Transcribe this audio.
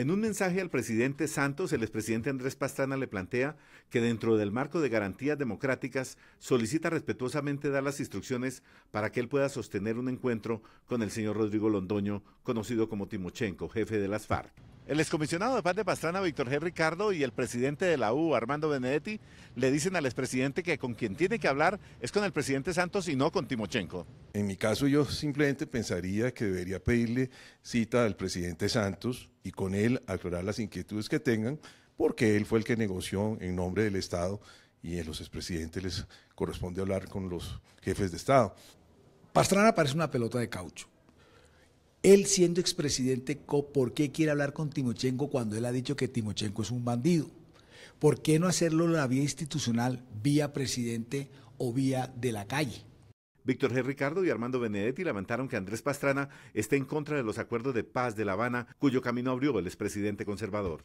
En un mensaje al presidente Santos, el expresidente Andrés Pastrana le plantea que dentro del marco de garantías democráticas solicita respetuosamente dar las instrucciones para que él pueda sostener un encuentro con el señor Rodrigo Londoño, conocido como Timochenko, jefe de las FARC. El excomisionado de paz de Pastrana, Víctor G. Ricardo, y el presidente de la U, Armando Benedetti, le dicen al expresidente que con quien tiene que hablar es con el presidente Santos y no con Timochenko. En mi caso, yo simplemente pensaría que debería pedirle cita al presidente Santos y con él aclarar las inquietudes que tengan, porque él fue el que negoció en nombre del Estado y a los expresidentes les corresponde hablar con los jefes de Estado. Pastrana parece una pelota de caucho. Él siendo expresidente, ¿por qué quiere hablar con Timochenko cuando él ha dicho que Timochenko es un bandido? ¿Por qué no hacerlo la vía institucional, vía presidente o vía de la calle? Víctor G. Ricardo y Armando Benedetti lamentaron que Andrés Pastrana esté en contra de los acuerdos de paz de La Habana, cuyo camino abrió el expresidente conservador.